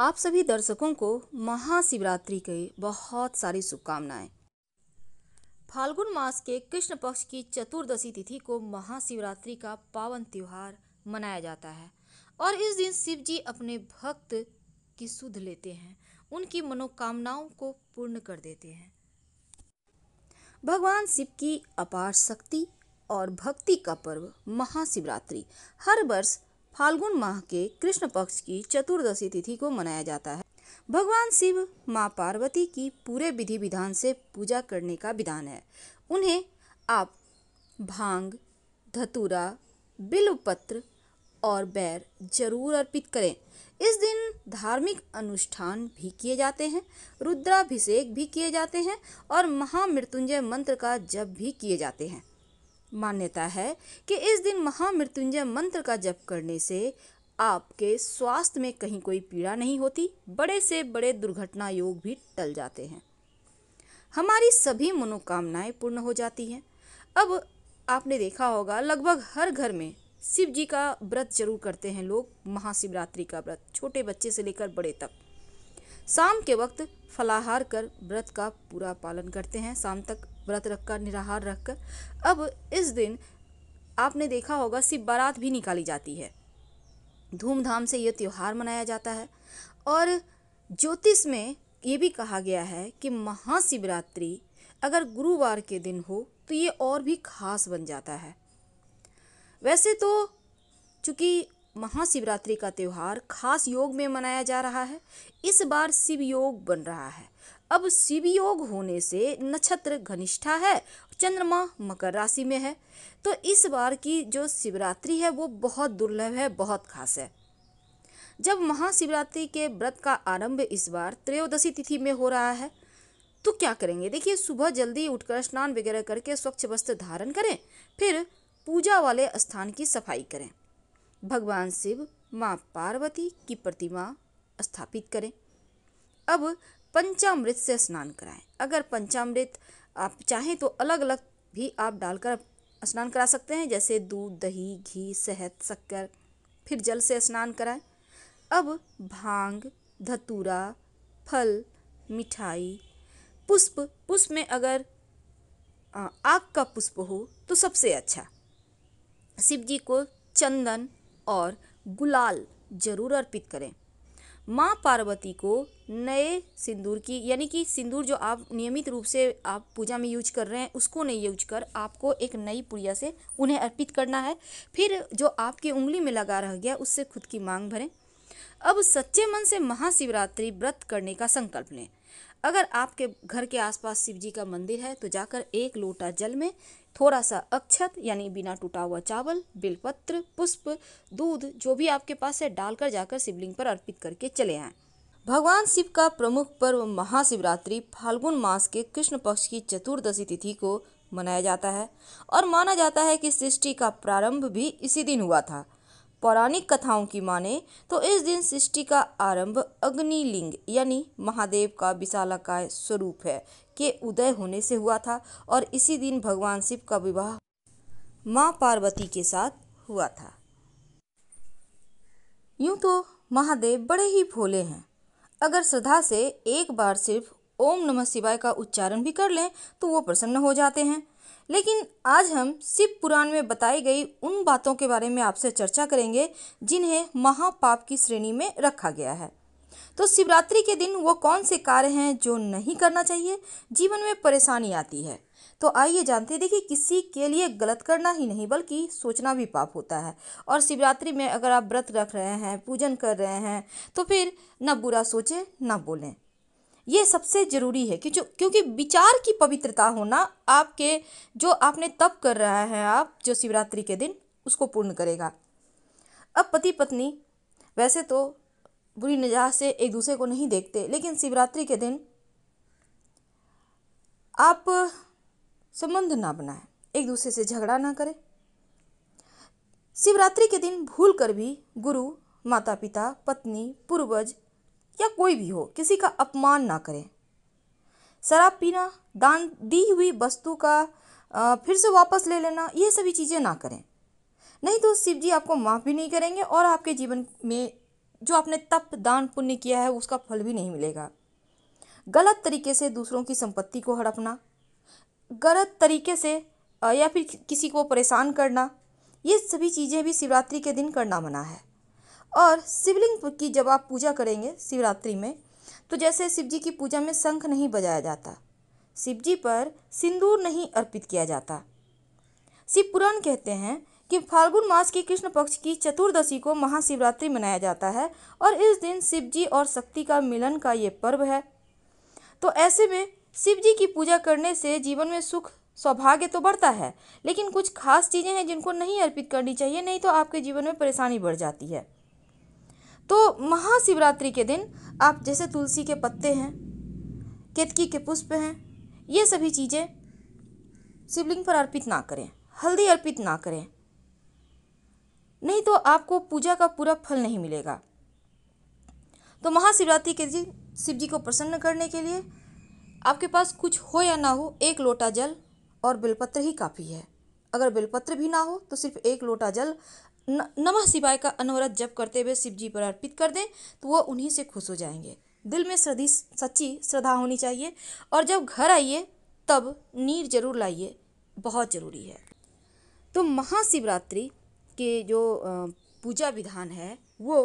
आप सभी दर्शकों को महाशिवरात्रि के बहुत सारी शुभकामनाएं फाल्गुन मास के कृष्ण पक्ष की चतुर्दशी तिथि को महाशिवरात्रि का पावन त्योहार मनाया जाता है और इस दिन शिव जी अपने भक्त की सुध लेते हैं उनकी मनोकामनाओं को पूर्ण कर देते हैं भगवान शिव की अपार शक्ति और भक्ति का पर्व महाशिवरात्रि हर वर्ष फाल्गुन माह के कृष्ण पक्ष की चतुर्दशी तिथि को मनाया जाता है भगवान शिव माँ पार्वती की पूरे विधि विधान से पूजा करने का विधान है उन्हें आप भांग धतूरा बिलपत्र और बैर जरूर अर्पित करें इस दिन धार्मिक अनुष्ठान भी किए जाते हैं रुद्राभिषेक भी किए जाते हैं और महामृत्युंजय मंत्र का जप भी किए जाते हैं मान्यता है कि इस दिन महामृत्युंजय मंत्र का जप करने से आपके स्वास्थ्य में कहीं कोई पीड़ा नहीं होती बड़े से बड़े दुर्घटना योग भी टल जाते हैं हमारी सभी मनोकामनाएं पूर्ण हो जाती हैं अब आपने देखा होगा लगभग हर घर में शिव जी का व्रत जरूर करते हैं लोग महाशिवरात्रि का व्रत छोटे बच्चे से लेकर बड़े तक शाम के वक्त फलाहार कर व्रत का पूरा पालन करते हैं शाम तक व्रत रखकर निराहार रखकर अब इस दिन आपने देखा होगा शिव बारात भी निकाली जाती है धूमधाम से यह त्यौहार मनाया जाता है और ज्योतिष में ये भी कहा गया है कि महाशिवरात्रि अगर गुरुवार के दिन हो तो ये और भी खास बन जाता है वैसे तो चूँकि महाशिवरात्रि का त्यौहार खास योग में मनाया जा रहा है इस बार शिव योग बन रहा है अब शिव योग होने से नक्षत्र घनिष्ठा है चंद्रमा मकर राशि में है तो इस बार की जो शिवरात्रि है वो बहुत दुर्लभ है बहुत खास है जब महाशिवरात्रि के व्रत का आरंभ इस बार त्रयोदशी तिथि में हो रहा है तो क्या करेंगे देखिए सुबह जल्दी उठकर स्नान वगैरह करके स्वच्छ वस्त्र धारण करें फिर पूजा वाले स्थान की सफाई करें भगवान शिव माँ पार्वती की प्रतिमा स्थापित करें अब पंचामृत से स्नान कराएं अगर पंचामृत आप चाहें तो अलग अलग भी आप डालकर स्नान करा सकते हैं जैसे दूध दही घी शहद शक्कर फिर जल से स्नान कराएं अब भांग धतूरा फल मिठाई पुष्प पुष्प में अगर आग का पुष्प हो तो सबसे अच्छा शिव जी को चंदन और गुलाल जरूर अर्पित करें माँ पार्वती को नए सिंदूर की यानी कि सिंदूर जो आप नियमित रूप से आप पूजा में यूज कर रहे हैं उसको नहीं यूज कर आपको एक नई पुड़िया से उन्हें अर्पित करना है फिर जो आपकी उंगली में लगा रह गया उससे खुद की मांग भरें अब सच्चे मन से महाशिवरात्रि व्रत करने का संकल्प लें अगर आपके घर के आसपास शिव जी का मंदिर है तो जाकर एक लोटा जल में थोड़ा सा अक्षत यानी बिना टूटा हुआ चावल बिलपत्र पुष्प दूध जो भी आपके पास है डालकर जाकर शिवलिंग पर अर्पित करके चले आए भगवान शिव का प्रमुख पर्व महाशिवरात्रि फाल्गुन मास के कृष्ण पक्ष की चतुर्दशी तिथि को मनाया जाता है और माना जाता है कि सृष्टि का प्रारंभ भी इसी दिन हुआ था पौराणिक कथाओं की माने तो इस दिन सृष्टि का आरंभ अग्निलिंग यानी महादेव का विशालकाय स्वरूप है के उदय होने से हुआ था और इसी दिन भगवान शिव का विवाह माँ पार्वती के साथ हुआ था यूं तो महादेव बड़े ही भोले हैं अगर श्रद्धा से एक बार सिर्फ ओम नमः शिवाय का उच्चारण भी कर लें तो वो प्रसन्न हो जाते हैं लेकिन आज हम शिव पुराण में बताई गई उन बातों के बारे में आपसे चर्चा करेंगे जिन्हें महापाप की श्रेणी में रखा गया है तो शिवरात्रि के दिन वो कौन से कार्य हैं जो नहीं करना चाहिए जीवन में परेशानी आती है तो आइए जानते हैं देखिए किसी के लिए गलत करना ही नहीं बल्कि सोचना भी पाप होता है और शिवरात्रि में अगर आप व्रत रख रहे हैं पूजन कर रहे हैं तो फिर ना बुरा सोचें ना बोलें ये सबसे ज़रूरी है कि क्योंकि विचार की पवित्रता होना आपके जो आपने तप कर रहा है आप जो शिवरात्रि के दिन उसको पूर्ण करेगा अब पति पत्नी वैसे तो बुरी नजाह से एक दूसरे को नहीं देखते लेकिन शिवरात्रि के दिन आप संबंध ना बनाए एक दूसरे से झगड़ा ना करें शिवरात्रि के दिन भूल कर भी गुरु माता पिता पत्नी पूर्वज या कोई भी हो किसी का अपमान ना करें शराब पीना दान दी हुई वस्तु का फिर से वापस ले लेना ये सभी चीज़ें ना करें नहीं तो शिव जी आपको माफ़ भी नहीं करेंगे और आपके जीवन में जो आपने तप दान पुण्य किया है उसका फल भी नहीं मिलेगा गलत तरीके से दूसरों की संपत्ति को हड़पना गलत तरीके से या फिर किसी को परेशान करना ये सभी चीज़ें भी शिवरात्रि के दिन करना मना है और शिवलिंग की जब आप पूजा करेंगे शिवरात्रि में तो जैसे शिव जी की पूजा में शंख नहीं बजाया जाता शिव जी पर सिंदूर नहीं अर्पित किया जाता शिव पुराण कहते हैं कि फाल्गुन मास की कृष्ण पक्ष की चतुर्दशी को महाशिवरात्रि मनाया जाता है और इस दिन शिव जी और शक्ति का मिलन का ये पर्व है तो ऐसे में शिव जी की पूजा करने से जीवन में सुख सौभाग्य तो बढ़ता है लेकिन कुछ खास चीज़ें हैं जिनको नहीं अर्पित करनी चाहिए नहीं तो आपके जीवन में परेशानी बढ़ जाती है तो महाशिवरात्रि के दिन आप जैसे तुलसी के पत्ते हैं केतकी के पुष्प हैं ये सभी चीज़ें शिवलिंग पर अर्पित ना करें हल्दी अर्पित ना करें नहीं तो आपको पूजा का पूरा फल नहीं मिलेगा तो महाशिवरात्रि के दिन शिव जी को प्रसन्न करने के लिए आपके पास कुछ हो या ना हो एक लोटा जल और बेलपत्र ही काफ़ी है अगर बेलपत्र भी ना हो तो सिर्फ एक लोटा जल न नमः शिवाय का अनवरत जप करते हुए शिव जी पर अर्पित कर दें तो वह उन्हीं से खुश हो जाएंगे दिल में श्रद्धि सच्ची श्रद्धा होनी चाहिए और जब घर आइए तब नीर जरूर लाइए बहुत ज़रूरी है तो महाशिवरात्रि के जो पूजा विधान है वो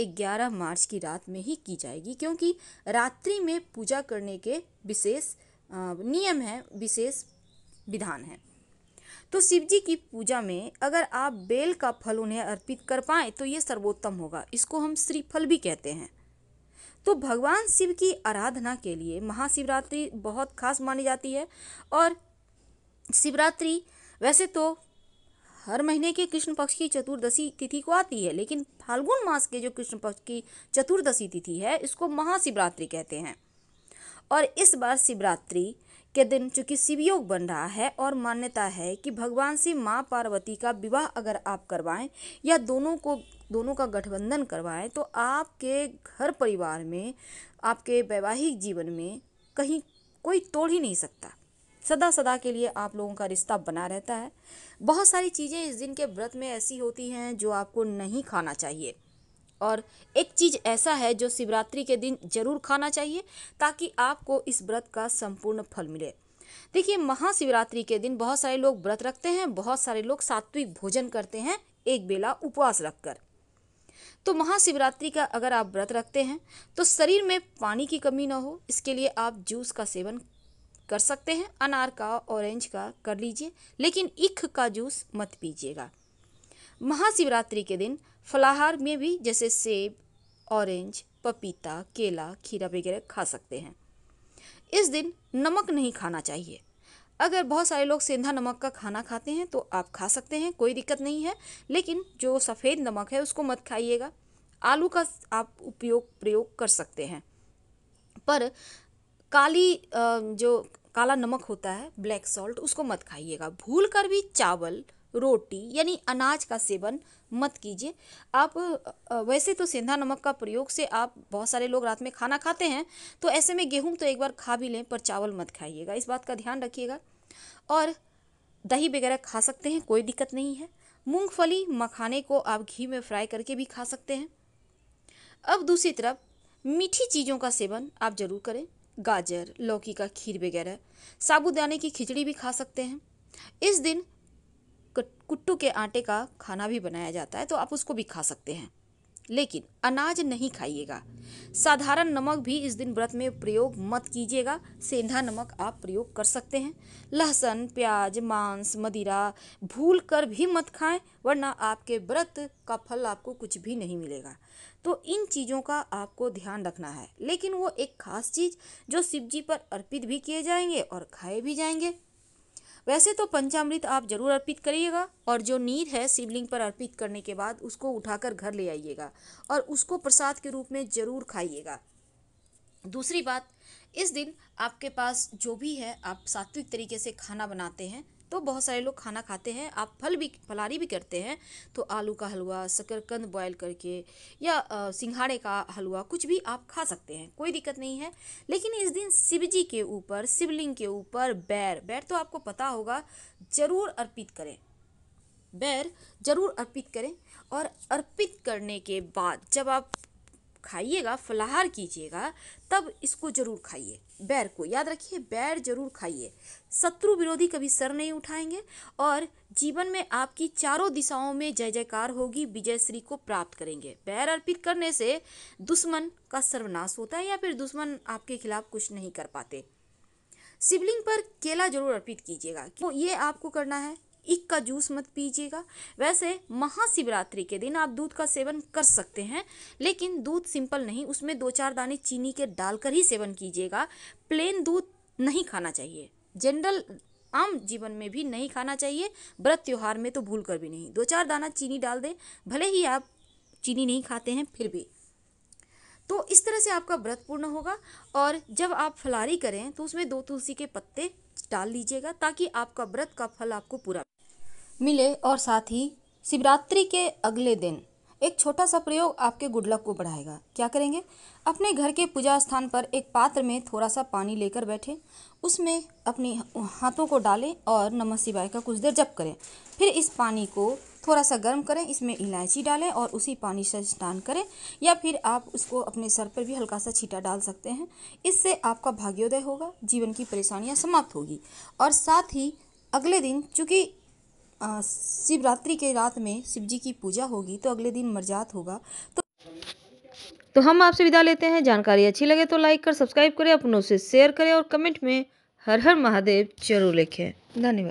11 मार्च की रात में ही की जाएगी क्योंकि रात्रि में पूजा करने के विशेष नियम हैं विशेष विधान है तो शिव जी की पूजा में अगर आप बेल का फल उन्हें अर्पित कर पाएँ तो ये सर्वोत्तम होगा इसको हम श्रीफल भी कहते हैं तो भगवान शिव की आराधना के लिए महाशिवरात्रि बहुत खास मानी जाती है और शिवरात्रि वैसे तो हर महीने के कृष्ण पक्ष की चतुर्दशी तिथि को आती है लेकिन फाल्गुन मास के जो कृष्ण पक्ष की चतुर्दशी तिथि है इसको महाशिवरात्रि कहते हैं और इस बार शिवरात्रि के दिन चूंकि शिवयोग बन रहा है और मान्यता है कि भगवान से माँ पार्वती का विवाह अगर आप करवाएं या दोनों को दोनों का गठबंधन करवाएं तो आपके घर परिवार में आपके वैवाहिक जीवन में कहीं कोई तोड़ ही नहीं सकता सदा सदा के लिए आप लोगों का रिश्ता बना रहता है बहुत सारी चीज़ें इस दिन के व्रत में ऐसी होती हैं जो आपको नहीं खाना चाहिए और एक चीज़ ऐसा है जो शिवरात्रि के दिन जरूर खाना चाहिए ताकि आपको इस व्रत का संपूर्ण फल मिले देखिए महाशिवरात्रि के दिन बहुत सारे लोग व्रत रखते हैं बहुत सारे लोग सात्विक भोजन करते हैं एक बेला उपवास रखकर तो महाशिवरात्रि का अगर आप व्रत रखते हैं तो शरीर में पानी की कमी ना हो इसके लिए आप जूस का सेवन कर सकते हैं अनार का ऑरेंज का कर लीजिए लेकिन इख का जूस मत पीजिएगा महाशिवरात्रि के दिन फलाहार में भी जैसे सेब ऑरेंज पपीता केला खीरा वगैरह खा सकते हैं इस दिन नमक नहीं खाना चाहिए अगर बहुत सारे लोग सेंधा नमक का खाना खाते हैं तो आप खा सकते हैं कोई दिक्कत नहीं है लेकिन जो सफ़ेद नमक है उसको मत खाइएगा आलू का आप उपयोग प्रयोग कर सकते हैं पर काली जो काला नमक होता है ब्लैक सॉल्ट उसको मत खाइएगा भूल कर भी चावल रोटी यानी अनाज का सेवन मत कीजिए आप वैसे तो सेंधा नमक का प्रयोग से आप बहुत सारे लोग रात में खाना खाते हैं तो ऐसे में गेहूं तो एक बार खा भी लें पर चावल मत खाइएगा इस बात का ध्यान रखिएगा और दही वगैरह खा सकते हैं कोई दिक्कत नहीं है मूंगफली मखाने को आप घी में फ्राई करके भी खा सकते हैं अब दूसरी तरफ मीठी चीज़ों का सेवन आप ज़रूर करें गाजर लौकी का खीर वगैरह साबुदाने की खिचड़ी भी खा सकते हैं इस दिन कुट्टू के आटे का खाना भी बनाया जाता है तो आप उसको भी खा सकते हैं लेकिन अनाज नहीं खाइएगा साधारण नमक भी इस दिन व्रत में प्रयोग मत कीजिएगा सेंधा नमक आप प्रयोग कर सकते हैं लहसुन प्याज मांस मदिरा भूल कर भी मत खाएं वरना आपके व्रत का फल आपको कुछ भी नहीं मिलेगा तो इन चीज़ों का आपको ध्यान रखना है लेकिन वो एक खास चीज़ जो शिव जी पर अर्पित भी किए जाएंगे और खाए भी जाएंगे वैसे तो पंचामृत आप जरूर अर्पित करिएगा और जो नीर है शिवलिंग पर अर्पित करने के बाद उसको उठाकर घर ले आइएगा और उसको प्रसाद के रूप में जरूर खाइएगा दूसरी बात इस दिन आपके पास जो भी है आप सात्विक तरीके से खाना बनाते हैं तो बहुत सारे लोग खाना खाते हैं आप फल भी फलारी भी करते हैं तो आलू का हलवा शकरकंद बॉयल करके या सिंघाड़े का हलवा कुछ भी आप खा सकते हैं कोई दिक्कत नहीं है लेकिन इस दिन शिव जी के ऊपर शिवलिंग के ऊपर बैर बैर तो आपको पता होगा ज़रूर अर्पित करें बैर ज़रूर अर्पित करें और अर्पित करने के बाद जब आप खाइएगा फलाहार कीजिएगा तब इसको जरूर खाइए बैर को याद रखिए बैर जरूर खाइए शत्रु विरोधी कभी सर नहीं उठाएंगे और जीवन में आपकी चारों दिशाओं में जय जयकार होगी विजय श्री को प्राप्त करेंगे बैर अर्पित करने से दुश्मन का सर्वनाश होता है या फिर दुश्मन आपके खिलाफ कुछ नहीं कर पाते शिवलिंग पर केला जरूर अर्पित कीजिएगा तो ये आपको करना है इक का जूस मत पीजिएगा वैसे महाशिवरात्रि के दिन आप दूध का सेवन कर सकते हैं लेकिन दूध सिंपल नहीं उसमें दो चार दाने चीनी के डालकर ही सेवन कीजिएगा प्लेन दूध नहीं खाना चाहिए जनरल आम जीवन में भी नहीं खाना चाहिए व्रत त्यौहार में तो भूल कर भी नहीं दो चार दाना चीनी डाल दें भले ही आप चीनी नहीं खाते हैं फिर भी तो इस तरह से आपका व्रत पूर्ण होगा और जब आप फलारी करें तो उसमें दो तुलसी के पत्ते डाल लीजिएगा ताकि आपका व्रत का फल आपको पूरा मिले और साथ ही शिवरात्रि के अगले दिन एक छोटा सा प्रयोग आपके गुडलक को बढ़ाएगा क्या करेंगे अपने घर के पूजा स्थान पर एक पात्र में थोड़ा सा पानी लेकर बैठें उसमें अपने हाथों को डालें और नमः शिवाय का कुछ देर जप करें फिर इस पानी को थोड़ा सा गर्म करें इसमें इलायची डालें और उसी पानी से स्नान करें या फिर आप उसको अपने सर पर भी हल्का सा छीटा डाल सकते हैं इससे आपका भाग्योदय होगा जीवन की परेशानियाँ समाप्त होगी और साथ ही अगले दिन चूँकि शिवरात्रि के रात में शिव जी की पूजा होगी तो अगले दिन मर्जात होगा तो तो हम आपसे विदा लेते हैं जानकारी अच्छी लगे तो लाइक कर सब्सक्राइब करें अपनों से शेयर करें और कमेंट में हर हर महादेव जरूर लिखें धन्यवाद